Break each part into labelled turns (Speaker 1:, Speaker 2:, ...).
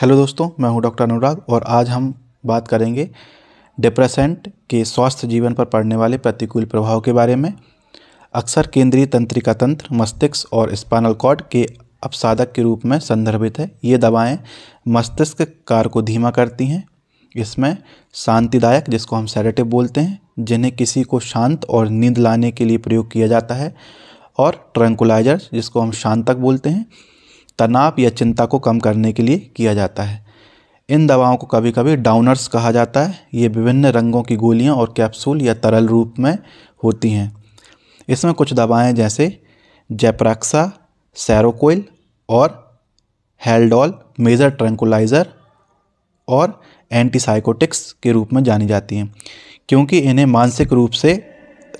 Speaker 1: hello दोस्तों मैं हूं डॉक्टर अनुराग और आज हम बात करेंगे डिप्रेसेंट के स्वास्थ्य जीवन पर पड़ने वाले प्रतिकूल प्रभाव के बारे में अक्सर केंद्रीय तंत्रिका तंत्र मस्तिष्क और स्पाइनल कॉर्ड के अपसाधक के रूप में संदर्भित है ये दवाएं मस्तिष्क कार को धीमा करती हैं इसमें शांतिदायक जिसको हम सेरेटिव बोलते हैं जिन्हें किसी को शांत और नींद लाने के लिए प्रयोग किया जाता है और ट्रैंकुलाइजर जिसको हम शांतक बोलते हैं तनाव या चिंता को कम करने के लिए किया जाता है इन दवाओं को कभी कभी डाउनर्स कहा जाता है ये विभिन्न रंगों की गोलियां और कैप्सूल या तरल रूप में होती हैं इसमें कुछ दवाएं जैसे जेप्राक्सा सैरोकोइल और हेल्डॉल मेजर ट्रैंकुलाइज़र और एंटीसाइकोटिक्स के रूप में जानी जाती हैं क्योंकि इन्हें मानसिक रूप से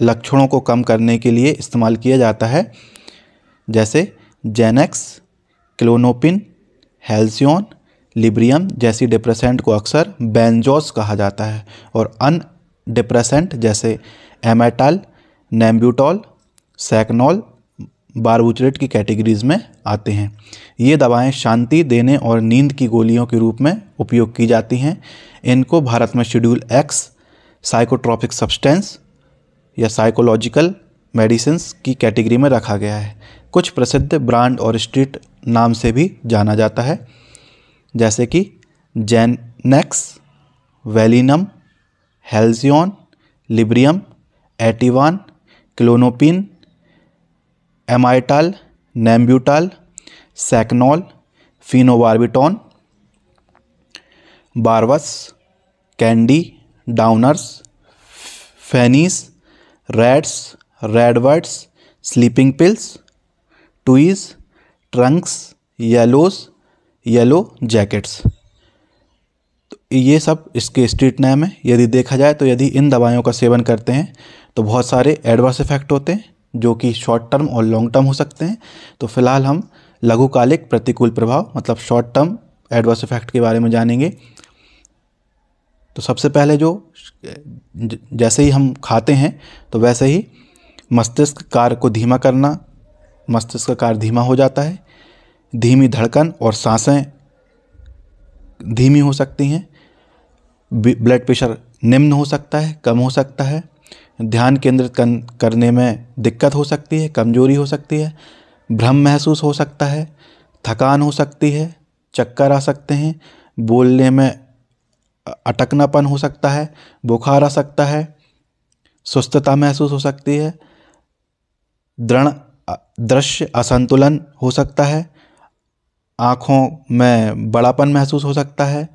Speaker 1: लक्षणों को कम करने के लिए इस्तेमाल किया जाता है जैसे जेनेक्स क्लोनोपिन हेल्सियन लिब्रियम जैसी डिप्रेसेंट को अक्सर बेंजोस कहा जाता है और अन डिप्रेसेंट जैसे एमेटल नेम्ब्यूटॉल सैकनॉल बारबूचरेट की कैटेगरीज में आते हैं ये दवाएं शांति देने और नींद की गोलियों के रूप में उपयोग की जाती हैं इनको भारत में शेड्यूल एक्स साइकोट्रॉपिक सब्सटेंस या साइकोलॉजिकल मेडिसिन की कैटेगरी में रखा गया है कुछ प्रसिद्ध ब्रांड और स्ट्रीट नाम से भी जाना जाता है जैसे कि Xanax Valium Halcion Librium Ativan Klonopin Amytal Nembutal Seconal phenobarbitone barbs candy downers phennies reds redbirds sleeping pills tooies tranks yellows yellow jackets तो ये सब इसके स्ट्रीट नेम है यदि देखा जाए तो यदि इन दवाइयों का सेवन करते हैं तो बहुत सारे एडवर्स इफेक्ट होते हैं जो कि शॉर्ट टर्म और लॉन्ग टर्म हो सकते हैं तो फिलहाल हम लघुकालिक प्रतिकूल प्रभाव मतलब शॉर्ट टर्म एडवर्स इफेक्ट के बारे में जानेंगे तो सबसे पहले जो जैसे ही हम खाते हैं तो वैसे ही मस्तिष्क कार्य को धीमा करना मस्तिष्क का कार्य धीमा हो जाता है धीमी धड़कन और सांसें धीमी हो सकती हैं ब्लड प्रेशर निम्न हो सकता है कम हो सकता है ध्यान केंद्रित करने में दिक्कत हो सकती है कमजोरी हो सकती है भ्रम महसूस हो सकता है थकान हो सकती है चक्कर आ सकते हैं बोलने में अटकनापन हो सकता है बुखार आ सकता है सुस्तता महसूस हो सकती है दृढ़ दृश्य असंतुलन हो सकता है आँखों में बड़ापन महसूस हो सकता है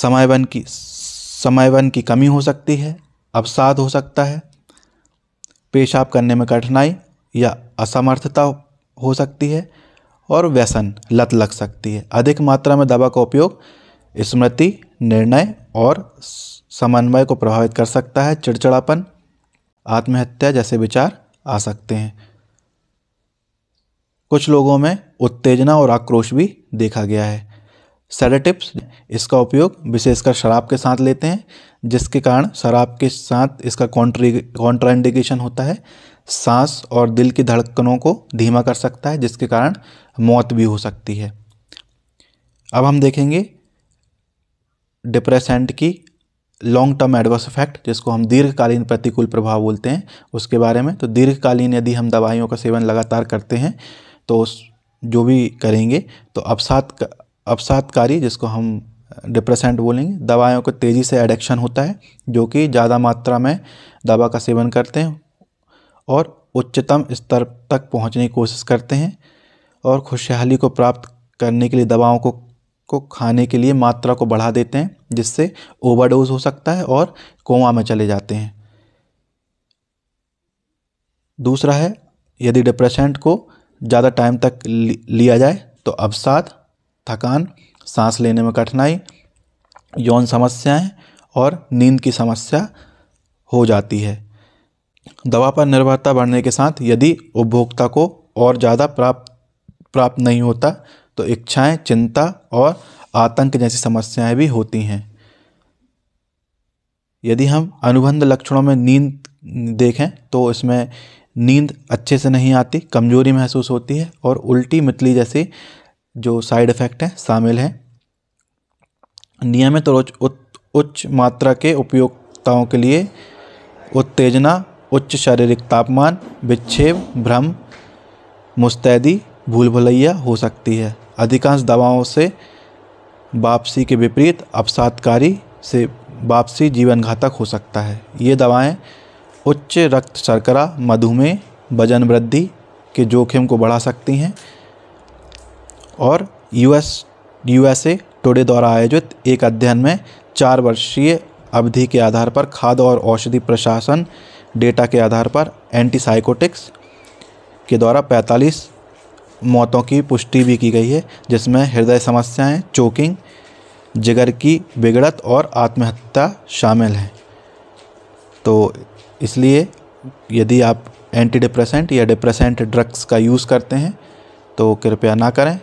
Speaker 1: समयवन की समयवन की कमी हो सकती है अवसाद हो सकता है पेशाब करने में कठिनाई या असमर्थता हो सकती है और व्यसन लत लग सकती है अधिक मात्रा में दवा का उपयोग स्मृति निर्णय और समन्वय को प्रभावित कर सकता है चिड़चिड़ापन आत्महत्या जैसे विचार आ सकते हैं कुछ लोगों में उत्तेजना और आक्रोश भी देखा गया है सेडेटिप्स इसका उपयोग विशेषकर शराब के साथ लेते हैं जिसके कारण शराब के साथ इसका कॉन्ट्री कॉन्ट्राइंडिकेशन होता है सांस और दिल की धड़कनों को धीमा कर सकता है जिसके कारण मौत भी हो सकती है अब हम देखेंगे डिप्रेसेंट की लॉन्ग टर्म एडवर्स इफेक्ट जिसको हम दीर्घकालीन प्रतिकूल प्रभाव बोलते हैं उसके बारे में तो दीर्घकालीन यदि हम दवाइयों का सेवन लगातार करते हैं तो जो भी करेंगे तो अवसात अवसातकारी जिसको हम डिप्रेसेंट बोलेंगे दवाइयों को तेज़ी से एडिक्शन होता है जो कि ज़्यादा मात्रा में दवा का सेवन करते हैं और उच्चतम स्तर तक पहुंचने की कोशिश करते हैं और खुशहाली को प्राप्त करने के लिए दवाओं को को खाने के लिए मात्रा को बढ़ा देते हैं जिससे ओवरडोज हो सकता है और कोमा में चले जाते हैं दूसरा है यदि डिप्रेशेंट को ज़्यादा टाइम तक लिया जाए तो अवसाद थकान सांस लेने में कठिनाई यौन समस्याएं और नींद की समस्या हो जाती है दवा पर निर्भरता बढ़ने के साथ यदि उपभोक्ता को और ज़्यादा प्राप्त प्राप्त नहीं होता तो इच्छाएं चिंता और आतंक जैसी समस्याएं भी होती हैं यदि हम अनुबंध लक्षणों में नींद देखें तो इसमें नींद अच्छे से नहीं आती कमजोरी महसूस होती है और उल्टी मितली जैसी जो साइड इफ़ेक्ट हैं शामिल हैं नियमित और उच्च उच्च मात्रा के उपयोगताओं के लिए उत्तेजना उच्च शारीरिक तापमान विक्षेप भ्रम मुस्तैदी भूल भुलैया हो सकती है अधिकांश दवाओं से वापसी के विपरीत अवसादकारी से वापसी जीवन घातक हो सकता है ये दवाएं उच्च रक्त शर्करा मधुमेह वजन वृद्धि के जोखिम को बढ़ा सकती हैं और यूएस यूएसए टुडे द्वारा आयोजित एक अध्ययन में चार वर्षीय अवधि के आधार पर खाद्य और औषधि प्रशासन डेटा के आधार पर एंटीसाइकोटिक्स के द्वारा मौतों की पुष्टि भी की गई है जिसमें हृदय समस्याएं, चोकिंग जिगर की बिगड़त और आत्महत्या शामिल हैं तो इसलिए यदि आप एंटी डिप्रेसेंट या डिप्रेसेंट ड्रग्स का यूज़ करते हैं तो कृपया ना करें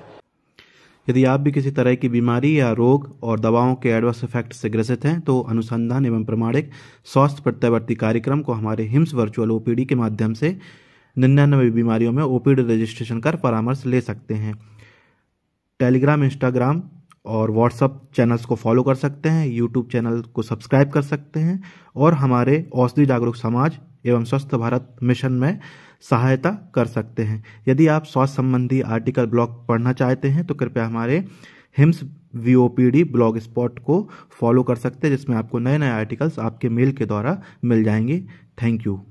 Speaker 1: यदि आप भी किसी तरह की बीमारी या रोग और दवाओं के एडवर्स इफेक्ट से ग्रसित हैं तो अनुसंधान एवं प्रमाणिक स्वास्थ्य प्रत्यावर्ती कार्यक्रम को हमारे हिम्स वर्चुअल ओपीडी के माध्यम से निन्यानवे बीमारियों में ओपीडी रजिस्ट्रेशन कर परामर्श ले सकते हैं टेलीग्राम इंस्टाग्राम और व्हाट्सअप चैनल्स को फॉलो कर सकते हैं यूट्यूब चैनल को सब्सक्राइब कर सकते हैं और हमारे औषधि जागरूक समाज एवं स्वस्थ भारत मिशन में सहायता कर सकते हैं यदि आप स्वास्थ्य संबंधी आर्टिकल ब्लॉग पढ़ना चाहते हैं तो कृपया हमारे हिम्स V O P D blog spot को फॉलो कर सकते हैं जिसमें आपको नए नए आर्टिकल्स आपके मेल के द्वारा मिल जाएंगे थैंक यू